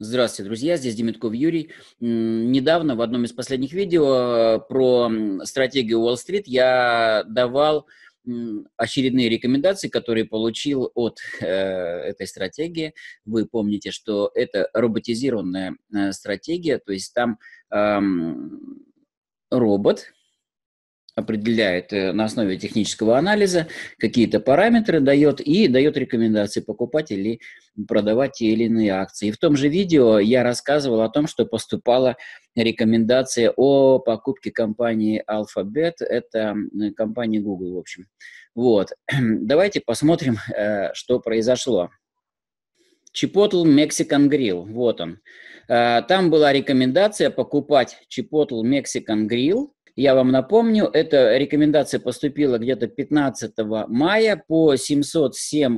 Здравствуйте, друзья, здесь Демитков Юрий. Недавно в одном из последних видео э, про стратегию Уолл-стрит я давал очередные рекомендации, которые получил от э, этой стратегии. Вы помните, что это роботизированная э, стратегия, то есть там э, робот определяет э, на основе технического анализа какие-то параметры, дает и дает рекомендации покупать или продавать те или иные акции. И в том же видео я рассказывал о том, что поступала рекомендация о покупке компании Alphabet, это компания Google, в общем. Вот, давайте посмотрим, э, что произошло. Chipotle Mexican Grill, вот он. А, там была рекомендация покупать Chipotle Mexican Grill. Я вам напомню, эта рекомендация поступила где-то 15 мая по 707,75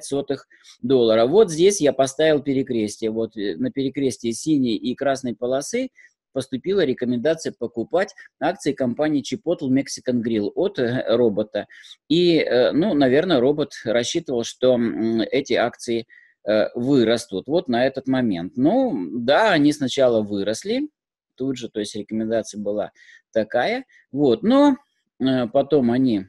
целых доллара. Вот здесь я поставил перекрестие. Вот э, на перекрестии синей и красной полосы поступила рекомендация покупать акции компании Chipotle Mexican Grill от э, робота. И, э, ну, наверное, робот рассчитывал, что эти акции э, вырастут вот на этот момент. Ну, да, они сначала выросли, тут же, то есть рекомендация была такая, вот, но потом они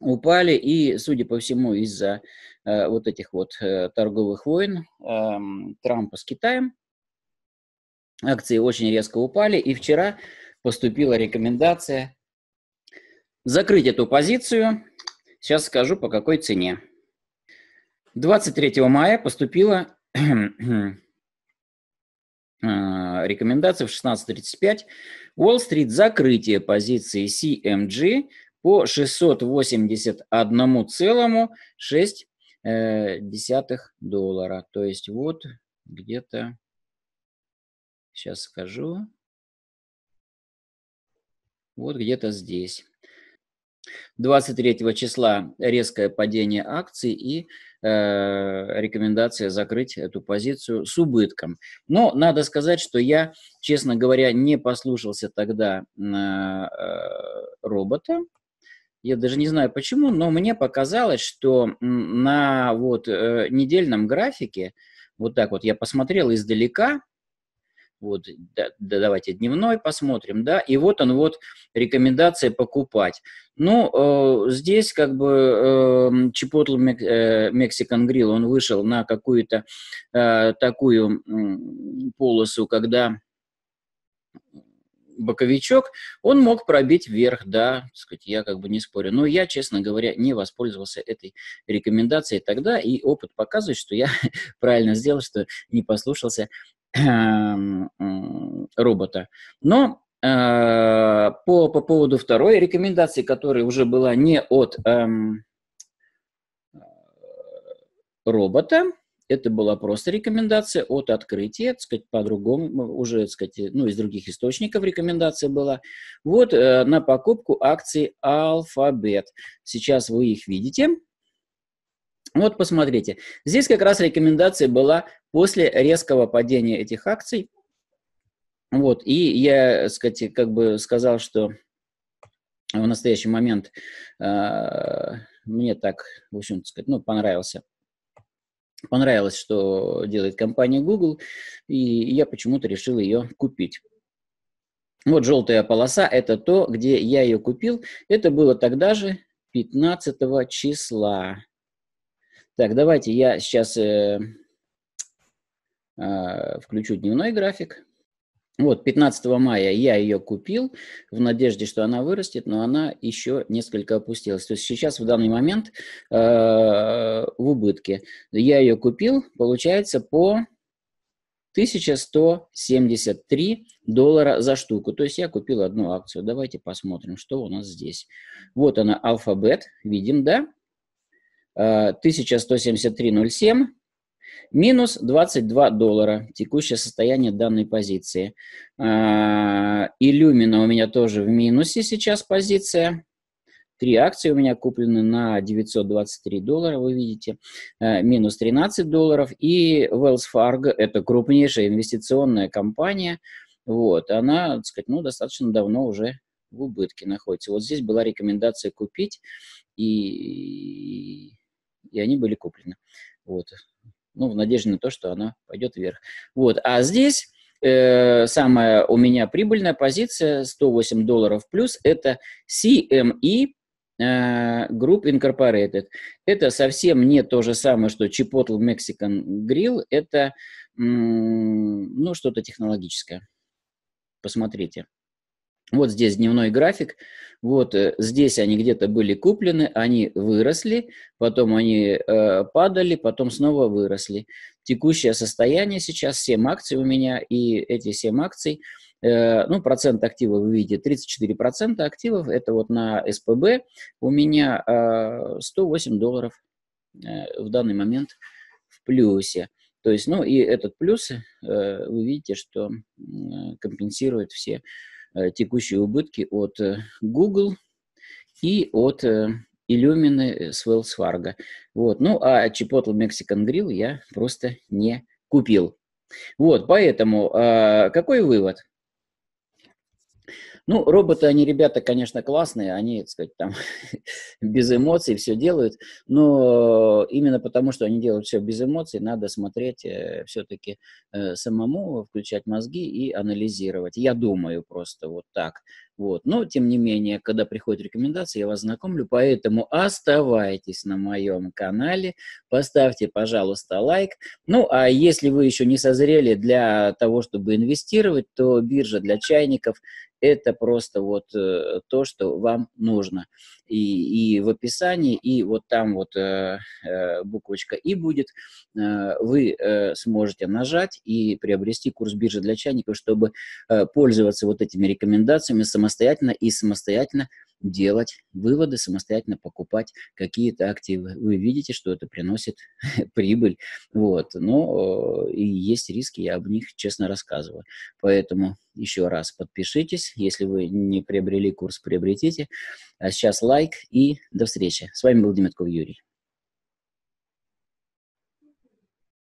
упали, и, судя по всему, из-за вот этих вот торговых войн э, Трампа с Китаем, акции очень резко упали, и вчера поступила рекомендация закрыть эту позицию. Сейчас скажу, по какой цене. 23 мая поступила э, рекомендация в 16.35. Уолл-стрит закрытие позиции CMG по 681,6 э, доллара. То есть вот где-то Сейчас скажу. Вот где-то здесь. 23 числа резкое падение акций и э, рекомендация закрыть эту позицию с убытком. Но надо сказать, что я, честно говоря, не послушался тогда э, робота. Я даже не знаю почему, но мне показалось, что на вот э, недельном графике, вот так вот я посмотрел издалека, вот, да, да, давайте дневной посмотрим, да, и вот он вот рекомендация покупать. Ну, э, здесь как бы эм, э, Chipotle Mexican Grill, он вышел на какую-то э, такую э, полосу, когда боковичок, он мог пробить вверх, да, так сказать, я как бы не спорю. Но я, честно говоря, не воспользовался этой рекомендацией тогда, и опыт показывает, что я правильно сделал, что не послушался Эм, э, робота. Но э, по, по поводу второй рекомендации, которая уже была не от эм, э, робота, это была просто рекомендация от открытия, так сказать, по-другому, уже, так сказать, ну, из других источников рекомендация была. Вот э, на покупку акций Alphabet. Сейчас вы их видите. Вот посмотрите, здесь как раз рекомендация была После резкого падения этих акций, вот, и я, э, сказать, как бы сказал, что в настоящий момент э, мне так, в общем, сказать, ну, понравился понравилось, что делает компания Google, и я почему-то решил ее купить. Вот желтая полоса – это то, где я ее купил. Это было тогда же, 15 числа. Так, давайте я сейчас э, Э, включу дневной график. Вот, 15 мая я ее купил в надежде, что она вырастет, но она еще несколько опустилась. То есть сейчас в данный момент э, в убытке. Я ее купил, получается, по 1173 доллара за штуку. То есть я купил одну акцию. Давайте посмотрим, что у нас здесь. Вот она, алфабет, видим, да? 1173.07 э, Минус 22 доллара. Текущее состояние данной позиции. А, Иллюмина у меня тоже в минусе сейчас позиция. Три акции у меня куплены на 923 доллара, вы видите, а, минус 13 долларов. И Wells Fargo – это крупнейшая инвестиционная компания. Вот, она, так сказать, ну, достаточно давно уже в убытке находится. Вот здесь была рекомендация купить, и, и они были куплены. Вот, ну, в надежде на то, что она пойдет вверх. Вот, а здесь э, самая у меня прибыльная позиция, 108 долларов плюс, это CME эм э, Group Incorporated. Это совсем не то же самое, что Chipotle Mexican Grill, это, м- ну, что-то технологическое. Посмотрите. Вот здесь дневной график. Вот э, здесь они где-то были куплены, они выросли, потом они э, падали, потом снова выросли. Текущее состояние сейчас 7 акций у меня, и эти 7 акций, э, ну, процент активов вы видите, 34% активов, это вот на СПБ у меня э, 108 долларов э, в данный момент в плюсе. То есть, ну, и этот плюс э, вы видите, что э, компенсирует все Э, текущие убытки от э, Google и от э, Illumina с Wells Fargo. Вот. Ну, а Chipotle Mexican Grill я просто не купил. Вот, поэтому а, какой вывод? Ну, роботы, они, ребята, конечно, классные, они, так сказать, там без эмоций все делают, но именно потому, что они делают все без эмоций, надо смотреть э, все-таки э, самому, э, включать мозги и анализировать. Я думаю просто вот так. Вот. Но, тем не менее, когда приходят рекомендации, я вас знакомлю, поэтому оставайтесь на моем канале, поставьте, пожалуйста, лайк. Ну, а если вы еще не созрели для того, чтобы инвестировать, то биржа для чайников – это просто вот э, то, что вам нужно. И, и в описании, и вот там вот э, э буквочка «и» будет, э, вы сможете нажать и приобрести курс биржи для чайников, чтобы пользоваться вот этими рекомендациями самостоятельно и самостоятельно делать выводы, самостоятельно покупать какие-то активы. Вы видите, что это приносит прибыль, вот. Но э, и есть риски, я об них честно рассказываю. Поэтому еще раз подпишитесь, если вы не приобрели курс, приобретите. А сейчас лайк и до встречи. С вами был Демятков Юрий.